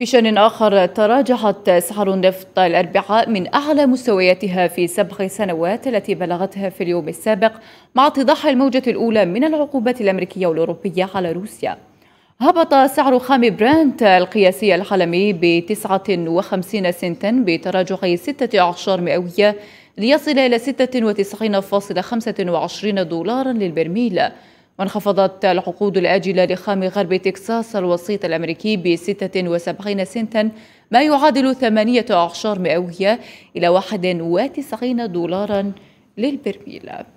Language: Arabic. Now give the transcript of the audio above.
في شان آخر تراجعت أسعار النفط الأربعاء من أعلى مستوياتها في سبع سنوات التي بلغتها في اليوم السابق مع اتضاح الموجة الأولى من العقوبات الأمريكية والأوروبية على روسيا هبط سعر خام برانت القياسي العالمي ب 59 سنتا بتراجع 16 مئوية ليصل إلى 96.25 دولارا للبرميل وانخفضت العقود الآجلة لخام غرب تكساس الوسيط الأمريكي ب 76 سنتا ما يعادل 8 أعشار مئوية إلى 91 دولارا للبرميل